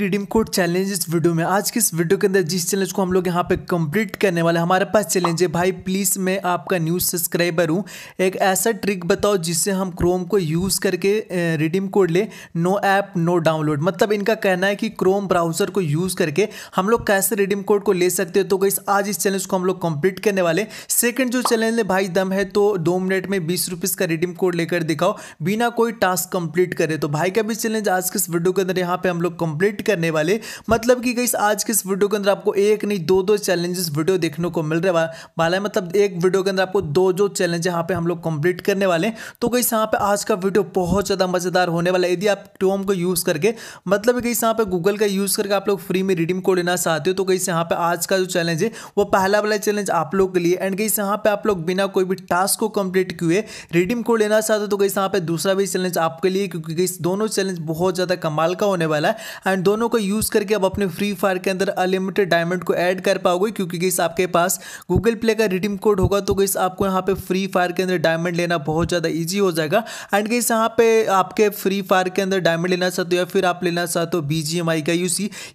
redeem code challenge इस video में आज के इस वीडियो के अंदर जिस चैलेंज को हम लोग यहाँ पे कंप्लीट करने वाले हमारे पास चैलेंज है भाई प्लीज़ मैं आपका न्यूज़ सब्सक्राइबर हूँ एक ऐसा ट्रिक बताओ जिससे हम क्रोम को यूज़ करके रिडीम कोड ले नो ऐप नो डाउनलोड मतलब इनका कहना है कि क्रोम ब्राउज़र को यूज़ करके हम लोग कैसे रिडीम कोड को ले सकते हो तो गई आज इस चैलेंज को हम लोग कंप्लीट करने वाले सेकेंड जो चैलेंज है भाई दम है तो दो मिनट में बीस रुपीज़ का रिडीम कोड लेकर दिखाओ बिना कोई टास्क कंप्लीट करे तो भाई का भी चैलेंज आज के इस वीडियो के अंदर यहाँ पे हम लोग कंप्लीट करने वाले मतलब कि गई आज के इस वीडियो के अंदर आपको एक नहीं दो दो चैलेंजेस वीडियो देखने को मिल रहे वाला है मतलब एक वीडियो के अंदर आपको दो जो चैलेंज यहाँ पे हम लोग कंप्लीट करने वाले हैं तो गई यहाँ पे आज का वीडियो बहुत ज़्यादा मज़ेदार होने वाला है यदि आप टोम को यूज़ करके मतलब गई यहाँ पे गूगल का यूज़ करके आप लोग फ्री में रिडीम कोड लेना चाहते हो तो गई यहाँ पे आज का जो चैलेंज है वो पहला वाला चैलेंज आप लोग के लिए एंड गई यहाँ पे आप लोग बिना कोई भी टास्क को कंप्लीट किए रिडीम कोड लेना चाहते हो तो गई यहाँ पे दूसरा भी चैलेंज आपके लिए क्योंकि दोनों चैलेंज बहुत ज़्यादा कमाल का होने वाला है एंड दोनों को यूज़ करके आप अपने फ्री फायर के अंदर अनलिमिटेड डायमंड को ऐड कर पाओगे क्योंकि गई आपके पास गूगल प्ले का रिडीम कोड होगा तो गई आपको यहाँ पे फ्री फायर के अंदर डायमंड लेना बहुत ज़्यादा ईजी हो जाएगा एंड गई यहाँ पे आपके फ्री फायर के अंदर डायमंड लेना चाहते हो या फिर आप लेना चाहते हो बी आई का यू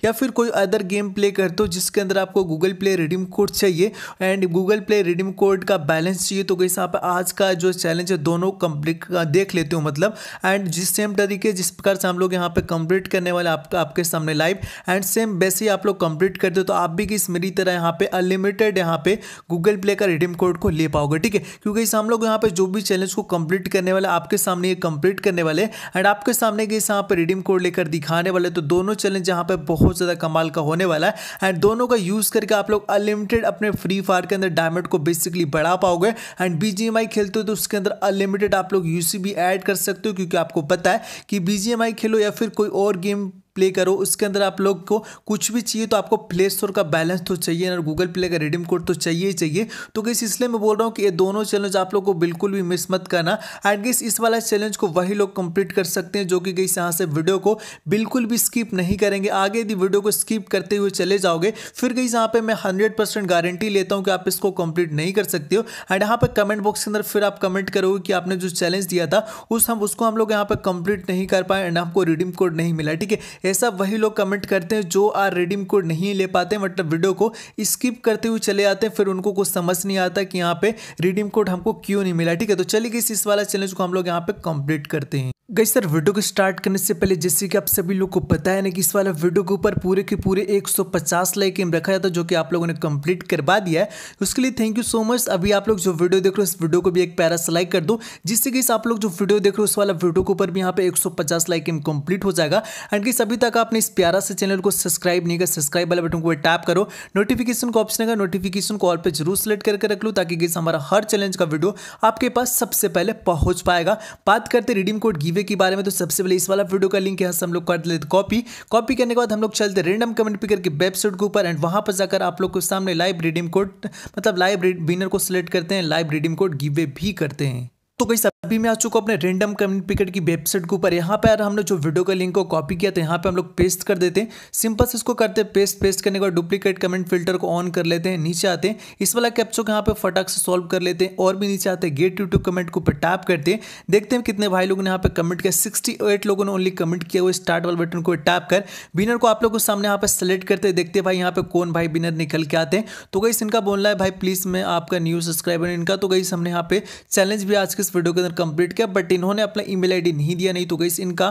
या फिर कोई अदर गेम प्ले करते हो जिसके अंदर आपको गूगल प्ले रिडीम कोड चाहिए and Google Play redeem code का बैलेंस चाहिए तो गई यहाँ पे आज का जो चैलेंज है दोनों कंप्लीट देख लेते हो मतलब एंड जिस सेम तरीके जिस प्रकार से हम लोग यहाँ पे कंप्लीट करने वाले आपका आपके आपके सामने लाइव एंड सेम वैसे ही आप लोग कंप्लीट कर दो तो आप भी किस मेरी तरह यहाँ पे अनलिमिटेड यहाँ पे गूगल प्ले का रिडीम कोड को ले पाओगे ठीक है क्योंकि इस हम लोग यहाँ पे जो भी चैलेंज को कंप्लीट करने वाले आपके सामने ये कंप्लीट करने वाले एंड आपके सामने के यहाँ पे रिडीम कोड लेकर दिखाने वाले तो दोनों चैलेंज यहाँ पे बहुत ज़्यादा कमाल का होने वाला है एंड दोनों का यूज़ करके आप लोग अनलिमिटेड अपने फ्री फायर के अंदर डायमंड को बेसिकली बढ़ा पाओगे एंड बी खेलते हो तो उसके अंदर अनलिमिटेड आप लोग यू ऐड कर सकते हो क्योंकि आपको पता है कि बी खेलो या फिर कोई और गेम प्ले करो उसके अंदर आप लोग को कुछ भी चाहिए तो आपको प्ले स्टोर का बैलेंस तो चाहिए और गूगल प्ले का रिडीम कोड तो चाहिए ही चाहिए तो गैस इसलिए मैं बोल रहा हूँ कि ये दोनों चैलेंज आप लोग को बिल्कुल भी मिस मत करना एंड गैस इस वाला चैलेंज को वही लोग कंप्लीट कर सकते हैं जो कि गई यहाँ से वीडियो को बिल्कुल भी स्किप नहीं करेंगे आगे यदि वीडियो को स्किप करते हुए चले जाओगे फिर गई यहाँ पर मैं हंड्रेड परसेंट गारंटी लेता हूँ कि आप इसको कंप्लीट नहीं कर सकते हो एंड यहाँ पर कमेंट बॉक्स के अंदर फिर आप कमेंट करोगे कि आपने जो चैलेंज दिया था उस हम उसको हम लोग यहाँ पे कंप्लीट नहीं कर पाए एंड आपको रिडीम कोड नहीं मिला ठीक है ऐसा वही लोग कमेंट करते हैं जो आर रिडीम कोड नहीं ले पाते मतलब वीडियो को स्किप करते हुए चले आते हैं फिर उनको कुछ समझ नहीं आता कि यहाँ पे रिडीम कोड हमको क्यों नहीं मिला ठीक है तो चलिए इस वाला चैलेंज को हम लोग यहाँ पे कंप्लीट करते हैं गई सर वीडियो को स्टार्ट करने से पहले जैसे कि आप सभी लोग को पता है ना कि इस वाला वीडियो के ऊपर पूरे के पूरे 150 लाइक एम रखा जाता तो जो कि आप लोगों ने कंप्लीट करवा दिया है उसके लिए थैंक यू सो मच अभी आप लोग जो वीडियो देख रहे हो इस वीडियो को भी एक पैरा से लाइक कर दो जिससे कि आप लोग जो वीडियो देख रहे हो उस वाला वीडियो के ऊपर भी यहाँ पे एक लाइक एम कम्प्लीट हो जाएगा एंड कि अभी तक आपने इस प्यारा से चैनल को सब्सक्राइब नहीं कर सब्सक्राइब वाले बटन को टैप करो नोटिफिकेशन का ऑप्शन है नोटिफिकेशन को ऑल पर जरूर सेलेक्ट करके रख लो ताकि हमारा हर चैलेंज का वीडियो आपके पास सबसे पहले पहुंच पाएगा बात करते रिडीम कोड गिवे गिवे के बारे में तो सबसे पहले इस वाला वीडियो का लिंक यहाँ से हम लोग कर लेते कॉपी कॉपी करने के बाद हम लोग चलते रेंडम कमेंट पिकर के वेबसाइट के ऊपर एंड वहाँ पर जाकर आप लोग के सामने लाइव रिडीम कोड मतलब लाइव विनर को सिलेक्ट करते हैं लाइव रिडीम कोड गिवे भी करते हैं तो गई अभी मैं आ चुका अपने रेंडम कमेंट पिकेट की वेबसाइट के ऊपर यहाँ पर हमने जो वीडियो का लिंक को कॉपी किया था यहाँ पे हम लोग पेस्ट कर देते हैं सिंपल से इसको करते हैं पेस्ट पेस्ट करने के बाद डुप्लीकेट कमेंट फिल्टर को ऑन कर लेते हैं नीचे आते हैं इस वाला कैप्चो को यहाँ पे फटाक से सॉल्व कर लेते हैं और भी नीचे आते हैं गेट यूट्यूब कमेंट के ऊपर टैप करते हैं देखते हैं कितने भाई लोगों ने यहाँ पर कमेंट किया सिक्सटी लोगों ने ओनली कमेंट किया हुआ स्टार्ट वाले बटन को टैप कर विनर को आप लोग को सामने यहाँ पर सेलेक्ट करते देखते हैं भाई यहाँ पर कौन भाई विनर निकल के आते हैं तो गई इनका बोलना है भाई प्लीज मैं आपका न्यूज सब्सक्राइबर इनका तो गई हमने यहाँ पे चैलेंज भी आज के इस वीडियो के अंदर कंप्लीट किया बट इन्होंने अपना ईमेल आईडी नहीं दिया नहीं तो गई इनका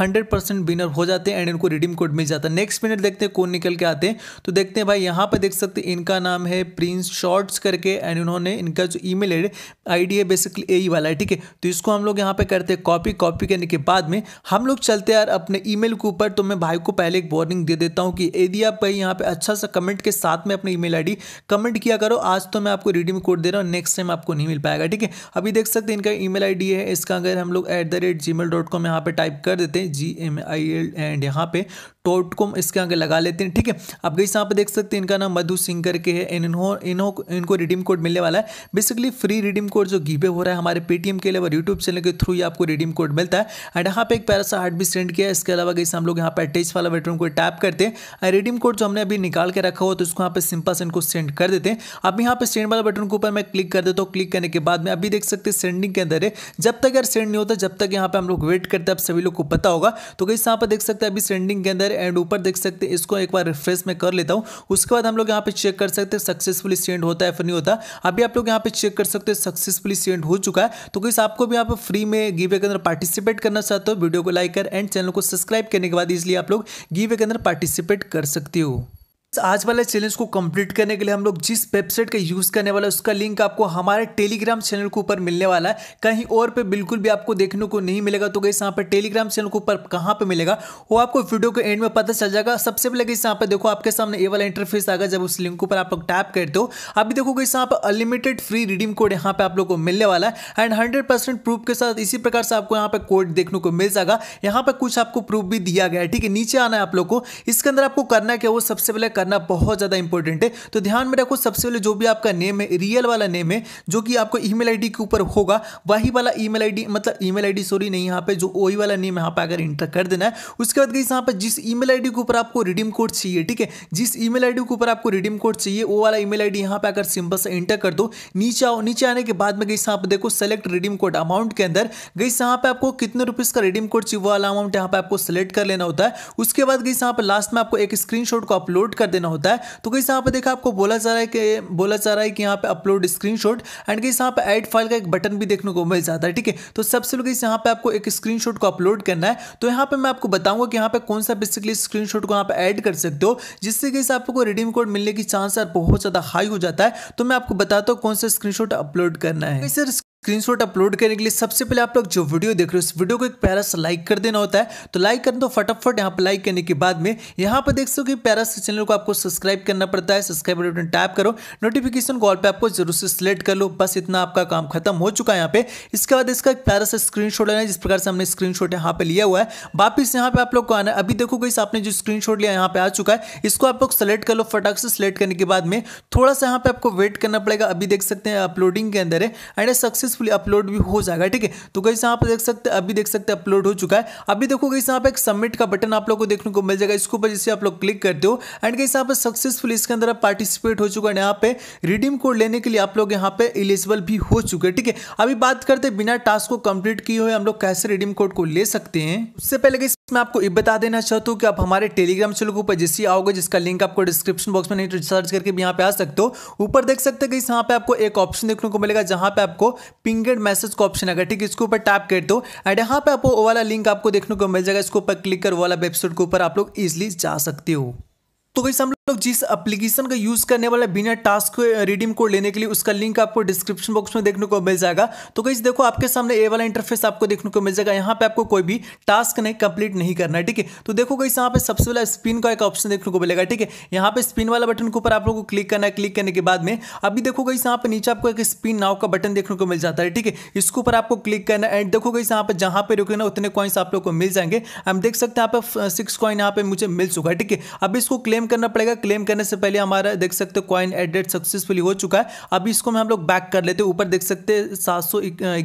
100% विनर हो जाते हैं एंड इनको रिडीम कोड मिल जाता है नेक्स्ट मिनट देखते हैं कौन निकल के आते हैं तो देखते हैं भाई यहाँ पर देख सकते हैं इनका नाम है प्रिंस शॉर्ट्स करके एंड इन्होंने इनका जो ई मेल है बेसिकली ए e वाला है ठीक है तो इसको हम लोग यहाँ पर करते हैं कॉपी कॉपी करने के बाद में हम लोग चलते यार अपने ई के ऊपर तो मैं भाई को पहले एक वार्निंग दे देता हूँ कि यदि आप भाई यहाँ पर अच्छा सा कमेंट के साथ में अपनी ई मेल कमेंट किया करो आज तो मैं आपको रिडीम कोड दे रहा हूँ नेक्स्ट टाइम आपको नहीं मिल पाएगा ठीक है अभी देख सकते इनका ईमेल आईडी है इसका अगर हम लोग at the rate Gmail dot com यहाँ पर टाइप कर देते हैं G M I L and यहाँ पे टोट को इसके आगे लगा लेते हैं ठीक है अब गई यहाँ पर देख सकते हैं इनका नाम मधु सिंह करके है इनो इनो इनको रिडीम कोड मिलने वाला है बेसिकली फ्री रिडीम कोड जो गीबे हो रहा है हमारे पेटीएम के अलावा यूट्यूब चैनल के थ्रू ही आपको रिडीम कोड मिलता है एंड यहाँ पे एक पैरा सा हार्ट भी सेंड किया है इसके अलावा गई हम लोग यहाँ पर अटैच वाला बटन को टैप करते हैं रिडीम कोड जो हमने अभी निकाल के रखा हो तो उसको यहाँ पर सिंपल से इनको सेंड कर देते हैं अब यहाँ पर सेंड वाला बटन के ऊपर मैं क्लिक कर देता हूँ क्लिक करने के बाद में अभी देख सकते हैं सेंडिंग के अंदर है जब तक यार सेंड नहीं होता जब तक यहाँ पर हम लोग वेट करते हैं आप सभी लोग को पता होगा तो गई यहाँ पर देख सकते हैं अभी सेंडिंग के अंदर है एंड ऊपर देख सकते हैं इसको एक बार रिफ्रेश में कर लेता हूँ उसके बाद हम लोग यहाँ पे चेक कर सकते हैं सक्सेसफुली सेंड होता है फिर नहीं होता अभी आप लोग यहाँ पे चेक कर सकते हैं सक्सेसफुली सेंड हो चुका है तो किस आपको भी यहाँ पे फ्री में गीवे के अंदर पार्टिसिपेट करना चाहते हो वीडियो को लाइक कर एंड चैनल को सब्सक्राइब करने के बाद इसलिए आप लोग गीवे के अंदर पार्टिसिपेट कर सकते हो तो आज वाले चैलेंज को कंप्लीट करने के लिए हम लोग जिस वेबसाइट का यूज करने वाला है उसका लिंक आपको हमारे टेलीग्राम चैनल के ऊपर मिलने वाला है कहीं और पे बिल्कुल भी आपको देखने को नहीं मिलेगा तो गई यहाँ पे टेलीग्राम चैनल के ऊपर कहाँ पे मिलेगा वो आपको वीडियो के एंड में पता चल जाएगा सबसे पहले गई यहाँ पे देखो आपके सामने ए वाला इंटरफेस आगा जब उस लिंक ऊपर आप लोग टैप करते हो अभी देखो गई यहाँ पर अनलिमिटेड फ्री रिडीम कोड यहाँ पे आप लोग को मिलने वाला है एंड हंड्रेड प्रूफ के साथ इसी प्रकार से आपको यहाँ पे कोड देखने को मिल जाएगा यहाँ पर कुछ आपको प्रूफ भी दिया गया है ठीक है नीचे आना है आप लोग को इसके अंदर आपको करना क्या वो सबसे पहले करना बहुत ज़्यादा इंपॉर्टेंट है तो ध्यान में रखो सबसे पहले जो भी आपका नेम है रियल वाला नेम है जो कि आपको ई मेल के ऊपर होगा वही वाला ई मेल मतलब ई मेल सॉरी नहीं यहाँ पे जो ओ वाला नेम यहाँ पे अगर इंटर कर देना है उसके बाद यहाँ पर जिस ई मेल के ऊपर आपको रिडीम कोड चाहिए ठीक है जिस ई मेल के ऊपर आपको रिडीम कोड चाहिए वो वाला आई डी यहाँ पर अगर सिंपल से इंटर कर दो नीचे आओ नीचे आने के बाद में गई यहाँ देखो सेलेक्ट रिडीम कोड अमाउंट के अंदर गई यहाँ पे आपको कितने रुपीज़ का रिडीम कोड चाहिए वो वाला अमाउंट यहाँ पे आपको सेलेक्ट कर लेना होता है उसके बाद गई यहाँ पर लास्ट में आपको एक स्क्रीन को अपलोड कर देना होता है तो कहीं यहाँ पर देखा आपको बोला जा रहा है कि बोला जा रहा है कि यहाँ पे अपलोड स्क्रीन शॉट एंड कहीं यहाँ पर एड फाइल का एक बटन भी देखने को मिल जाता है ठीक है तो सबसे पहले कहीं यहाँ पर आपको एक स्क्रीन को अपलोड करना है तो यहाँ पर मैं आपको बताऊंगा कि यहाँ पर कौन सा बेसिकली स्क्रीन को यहाँ पर एड कर सकते हो जिससे कि आपको रिडीम कोड मिलने की चांस बहुत ज़्यादा हाई हो जाता है तो मैं आपको बताता हूँ कौन सा स्क्रीन अपलोड करना है सर स्क्रीनशॉट अपलोड करने के लिए सबसे पहले आप लोग जो वीडियो देख रहे हो उस वीडियो को एक प्यारा सा लाइक कर देना होता है तो लाइक कर दो फटाफट यहाँ पर लाइक करने के बाद में यहाँ पर देख सको कि पैरा से चैनल को आपको सब्सक्राइब करना पड़ता है सब्सक्राइब बटन टैप करो नोटिफिकेशन कॉल पर आपको जरूर से सिलेक्ट कर लो बस इतना आपका काम खत्म हो चुका है यहाँ पे इसके बाद इसका एक पैरा सा स्क्रीन शॉट है जिस प्रकार से हमने स्क्रीन शॉट यहाँ पे लिया हुआ है वापिस यहाँ पे आप लोग को आना अभी देखो कि आपने जो स्क्रीन लिया यहाँ पे आ चुका है इसको आप लोग सेलेक्ट कर लो फटाक से सिलेक्ट करने के बाद में थोड़ा सा यहाँ पे आपको वेट करना पड़ेगा अभी देख सकते हैं अपलोडिंग के अंदर है एंड सक्सेस सक्सेसफुली अपलोड भी हो जाएगा ठीक है तो कहीं यहाँ पर देख सकते अभी देख सकते अपलोड हो चुका है अभी देखो कहीं यहाँ पर एक सबमिट का बटन आप लोग को देखने को मिल जाएगा इसके ऊपर जिससे आप लोग क्लिक करते हो एंड कहीं यहाँ पर सक्सेसफुली इसके अंदर पार्टिसिपेट हो चुका है यहाँ पे रिडीम कोड लेने के लिए आप लोग यहाँ पे एलिजिबल भी हो चुके हैं ठीक है अभी बात करते हैं बिना टास्क को कंप्लीट किए हुए हम लोग कैसे रिडीम कोड को ले सकते हैं उससे पहले मैं आपको ये बता देना चाहता हूँ कि आप हमारे टेलीग्राम चैनल के ऊपर जिससे आओगे जिसका लिंक आपको डिस्क्रिप्शन बॉक्स में नहीं तो सर्च करके भी यहाँ पे आ सकते हो ऊपर देख सकते हैं कि यहाँ पे आपको एक ऑप्शन देखने को मिलेगा जहाँ पे आपको पिंगेड मैसेज का ऑप्शन आएगा ठीक है इसके ऊपर टैप कर दो एंड यहाँ पे आपको वो वाला लिंक आपको देखने को मिल जाएगा इसके ऊपर क्लिक कर वाला वेबसाइट के ऊपर आप लोग ईजिली जा सकते हो तो वैसे हम लोग जिस एप्लीकेशन का यूज करने वाला बिना टास्क रिडीम कोड लेने के लिए उसका लिंक आपको डिस्क्रिप्शन बॉक्स में देखने को मिल जाएगा तो कहीं देखो आपके सामने ए वाला इंटरफेस आपको देखने को मिल जाएगा यहाँ पे आपको कोई भी टास्क नहीं कंप्लीट नहीं करना है ठीक है तो देखो कहीं यहाँ पे सबसे पहला स्पिन का एक ऑप्शन देखने को मिलेगा ठीक है यहाँ पे स्पिन वाला बटन के ऊपर आप लोग को क्लिक करना है क्लिक करने के बाद में अभी देखो कहीं यहाँ पे नीचे आपको एक स्पिन नाव का बटन देखने को मिल जाता है ठीक है इसके ऊपर आपको क्लिक करना एंड देखो कहीं यहाँ पे जहाँ पे रुके ना उतने कॉइन्स आप लोग को मिल जाएंगे हम देख सकते हैं यहाँ पे सिक्स कॉइन यहाँ पे मुझे मिल चुका है ठीक है अब इसको क्लेम करना पड़ेगा क्लेम करने से पहले हमारा देख सकते क्वाइन एडेड सक्सेसफुली हो चुका है अभी इसको मैं हम लोग बैक कर लेते हैं ऊपर देख सकते सात सौ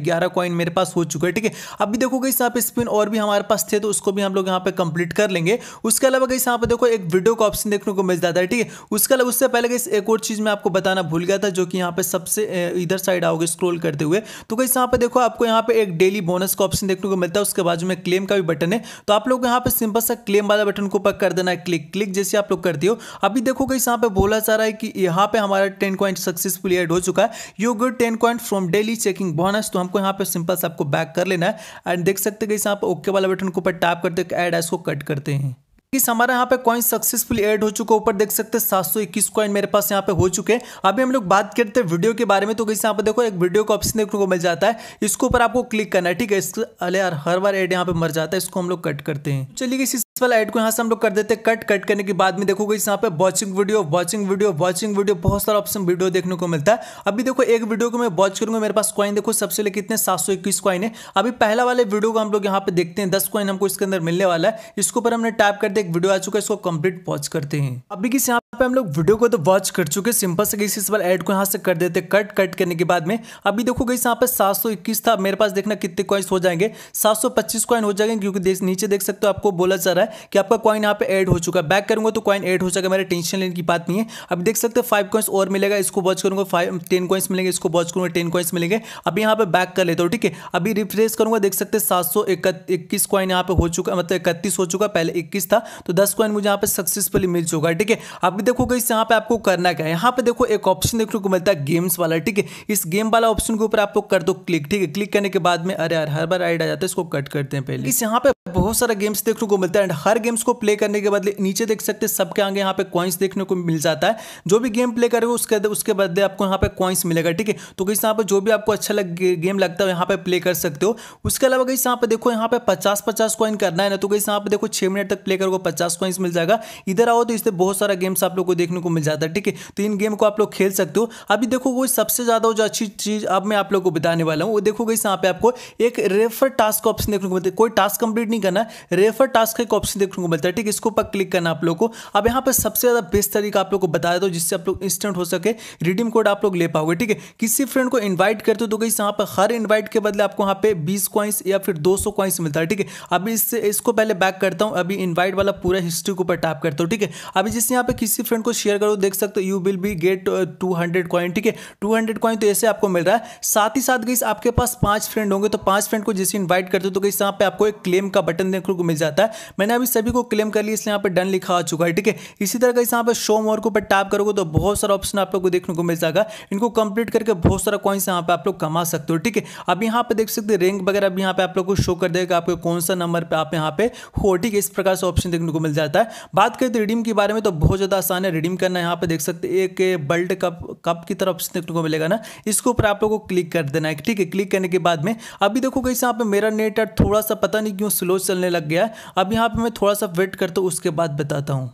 ग्यारह क्वाइन मेरे पास हो चुका है ठीक है अभी देखो कहीं यहाँ पे स्पिन और भी हमारे पास थे तो उसको भी हम लोग यहाँ पे कंप्लीट कर लेंगे उसके अलावा कहीं यहाँ पे देखो एक वीडियो का ऑप्शन देखने को मिल जाता है ठीक है उसके अलावा उससे पहले कहीं एक और चीज़ मैं आपको बताना भूल गया था जो कि यहाँ पे सबसे इधर साइड आओगे स्क्रोल करते हुए तो कहीं यहाँ पे देखो आपको यहाँ पे एक डेली बोनस का ऑप्शन देखने को मिलता है उसके बाद में क्लेम का भी बटन है तो आप लोग यहाँ पे सिंपल सा क्लेम वाला बटन को पक कर देना है क्लिक क्लिक जैसे आप लोग करते हो अभी देखो कहीं यहाँ पे बोला जा रहा है कि यहाँ पे हमारा टेन कॉइंट सक्सेसफुल एड हो चुका है you got ten coins from daily checking bonus तो हमको यहाँ पे सिंपल से आपको बैक कर लेना है एंड देख सकते कहीं यहाँ पे ओके वाला बटन के ऊपर टैप करते ऐड एस को कट करते हैं इस हमारे यहाँ पे कॉइन सक्सेसफुल ऐड हो चुका ऊपर देख सकते हैं सात सौ इक्कीस कॉइन मेरे पास यहाँ पे हो चुके हैं अभी हम लोग बात करते हैं वीडियो के बारे में तो कैसे यहाँ पे देखो एक वीडियो का ऑप्शन देखने को मिल जाता है इसके ऊपर आपको क्लिक करना है ठीक है अले यार हर बार एड यहाँ पे मर जाता है इसको हम लोग कट करते हैं चलिए इस वाला एड को यहाँ से हम लोग कर देते हैं कट कट करने के बाद में देखोगे इस यहाँ पे watching video watching video watching video बहुत सारा ऑप्शन वीडियो देखने को मिलता है अभी देखो एक वीडियो को मैं वॉच करूंगा मेरे पास कॉइन देखो सबसे लेकर कितने सात सौ इक्कीस कॉइन है अभी पहला वाले वीडियो को हम लोग यहाँ पे देखते हैं दस कॉइन हमको इसके अंदर मिलने वाला है इसके ऊपर हमने टाइप कर साथ एक वीडियो आ चुका है इसको कंप्लीट वॉच करते हैं अभी किसी यहाँ पे हम लोग वीडियो को तो वॉच कर चुके सिंपल से किसी बार एड को यहाँ से कर देते कट कट करने के बाद में अभी देखो गई यहाँ पे सात था मेरे पास देखना कितने कॉइन्स हो जाएंगे सात कॉइन हो जाएंगे क्योंकि नीचे देख सकते हो आपको बोला जा रहा है कि आपका कॉइन यहाँ पे एड हो चुका है बैक करूंगा तो कॉइन एड हो जाएगा मेरे टेंशन लेने की बात नहीं है अभी देख सकते हो फाइव कॉइन्स और मिलेगा इसको वॉच करूंगा फाइव टेन कॉइन्स मिलेंगे इसको वॉच करूंगा टेन कॉइन्स मिलेंगे अभी यहाँ पे बैक कर लेते हो ठीक है अभी रिफ्रेश करूंगा देख सकते सात सौ इक्कीस कॉइन यहाँ पे हो चुका मतलब इकतीस हो चुका पहले इक्कीस था तो दस कॉइन मुझे यहाँ पे सक्सेसफुली मिल चुका है ठीक है अभी देखो गई यहाँ पे आपको करना क्या है यहाँ पे देखो एक ऑप्शन देखने को मिलता है गेम्स वाला ठीक है इस गेम वाला ऑप्शन के ऊपर आपको कर दो क्लिक ठीक है क्लिक करने के बाद में अरे यार हर बार आइड आ जाता है इसको कट करते हैं पहले इस यहाँ पे बहुत सारा गेम्स देखने को मिलता है एंड हर गेम्स को प्ले करने के बाद नीचे देख सकते हैं सबके आगे यहाँ पे कॉइन्स देखने को मिल जाता है जो भी गेम प्ले करोगे उसके उसके बदले आपको यहाँ पे कॉइन्स मिलेगा ठीक है तो कहीं यहाँ पे जो भी आपको अच्छा लग गेम लगता है यहाँ पे प्ले कर सकते हो उसके अलावा कहीं यहाँ पे देखो यहाँ पे पचास पचास कॉइन करना है ना तो कहीं यहाँ पे देखो छह मिनट तक प्ले करोगे को पचास कॉइन्स मिल जाएगा इधर आओ तो इससे बहुत सारा गेम्स आप लोग को देखने को मिल जाता है ठीक है तो इन गेम को आप लोग खेल सकते हो अभी देखो कोई सबसे ज़्यादा जो अच्छी चीज़ अब मैं आप लोग को बताने वाला हूँ वो देखोगे यहाँ पे आपको एक रेफर टास्क का ऑप्शन देखने को मिलता है कोई टास्क कंप्लीट नहीं करना रेफर टास्क का एक ऑप्शन देखने को मिलता है ठीक है इसको पर क्लिक करना आप लोग को अब यहाँ पर सबसे ज़्यादा बेस्ट तरीका आप लोग को बता दो जिससे आप लोग इंस्टेंट हो सके रिडीम कोड आप लोग ले पाओगे ठीक है किसी फ्रेंड को इन्वाइट करते हो तो कहीं यहाँ पर हर इन्वाइट के बदले आपको यहाँ पे बीस कॉइन्स या फिर दो सौ मिलता है ठीक है अभी इससे इसको पहले बैक करता हूँ अभी इन्वाइट वाला पूरा हिस्ट्री के ऊपर टैप करते हो ठीक है अभी जैसे यहाँ पे किसी फ्रेंड को शेयर करो देख सकते हो you will be get two hundred coin ठीक है टू हंड्रेड कॉइन तो ऐसे आपको मिल रहा है साथ ही साथ गई आपके पास पांच फ्रेंड होंगे तो पांच फ्रेंड को जैसे इन्वाइट करते हो तो गई यहाँ पे आपको एक क्लेम का बटन देखने को मिल जाता है मैंने अभी सभी को क्लेम कर लिया इसलिए यहाँ पर डन लिखा आ चुका है ठीक है इसी तरह गई यहाँ पर शो मोर के ऊपर टैप करोगे तो बहुत सारा ऑप्शन आप लोग को देखने को मिल जाएगा इनको कंप्लीट करके बहुत सारा कॉइन्स यहाँ पे आप लोग कमा सकते हो ठीक है अब यहाँ पे देख सकते हैं रैंक वगैरह अभी यहाँ पे आप लोग को शो कर देगा आपको कौन सा नंबर पे आप यहाँ पे हो ठीक है इस प्रकार से ऑप्शन देखने को मिल जाता है बात करें तो रिडीम के बारे में तो बहुत ज़्यादा आसान है रिडीम करना यहाँ पे देख सकते हैं एक वर्ल्ड कप कप की तरफ देखने को मिलेगा ना इसके ऊपर आप लोगों को क्लिक कर देना है ठीक है क्लिक करने के बाद में अभी देखो कहीं यहाँ पे मेरा नेट थोड़ा सा पता नहीं क्यों स्लो चलने लग गया है अब यहाँ पर मैं थोड़ा सा वेट करता हूँ उसके बाद बताता हूँ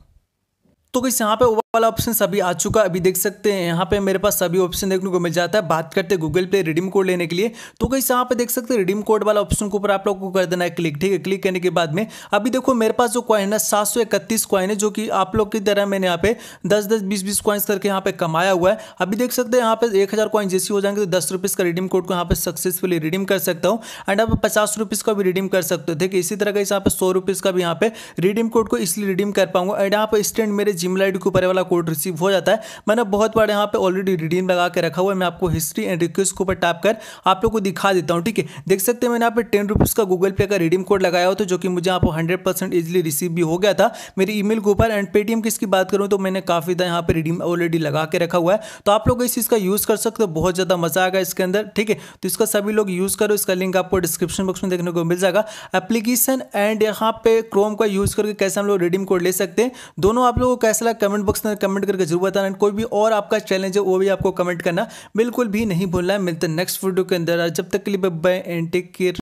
तो कहीं यहाँ पे वाला ऑप्शन सभी आ चुका अभी देख सकते हैं यहाँ पे मेरे पास सभी ऑप्शन देखने को मिल जाता है बात करते हैं गूगल पे रिडीम कोड लेने के लिए तो कहीं यहाँ पे देख सकते हैं रिडीम कोड वाला ऑप्शन के ऊपर आप लोग को कर देना है क्लिक ठीक है क्लिक करने के बाद में अभी देखो मेरे पास जो कॉइन है सात सौ इकतीस कॉइन है जो कि आप लोग की तरह मैंने यहाँ पे दस दस बीस बीस कॉइन्स करके यहाँ पे कमाया हुआ है अभी देख सकते हैं यहाँ पे एक हज़ार कॉइन जैसी हो जाएंगे तो दस रुपीज़ का रिडीम कोड को यहाँ पे सक्सेसफुली रिडीम कर सकता हूँ एंड आप पचास रुपीज़ का भी रिडीम कर सकते हो ठीक है इसी तरह का यहाँ पे सौ रुपीज़ का भी यहाँ पे रिडीम कोड को इसलिए रिडीम कर पाऊंगा एंड यहाँ पर स्टैंड मेरे जिम लाइड के ऊपर वाला वाला कोड रिसीव हो जाता है मैंने बहुत बार यहाँ पे ऑलरेडी रिडीम लगा के रखा हुआ है मैं आपको हिस्ट्री एंड रिक्वेस्ट के ऊपर टाइप कर आप लोग को दिखा देता हूँ ठीक है देख सकते हैं मैंने यहाँ पे टेन रुपीज़ का गूगल पे का रिडीम कोड लगाया हुआ था जो कि मुझे यहाँ पर हंड्रेड परसेंट ईजिली रिसीव भी हो गया था मेरी ई के ऊपर एंड पेटीएम की इसकी बात करूँ तो मैंने काफ़ी था यहाँ पर रिडीम ऑलरेडी लगा के रखा हुआ है तो आप लोग इस चीज़ का यूज़ कर सकते हो बहुत ज़्यादा मज़ा आएगा इसके अंदर ठीक है तो इसका सभी लोग यूज़ करो इसका लिंक आपको डिस्क्रिप्शन बॉक्स में देखने को मिल जाएगा एप्लीकेशन एंड यहाँ पे क्रोम का यूज़ करके कैसे हम लोग रिडीम कोड ले सकते हैं दोनों आप लोगों को कैसा लगा कमेंट बॉक्स में कमेंट करके जरूर बताना कोई भी और आपका चैलेंज है वो भी आपको कमेंट करना बिल्कुल भी नहीं भूलना है मिलते नेक्स्ट वीडियो के अंदर जब तक के लिए बाय एंड टेक केयर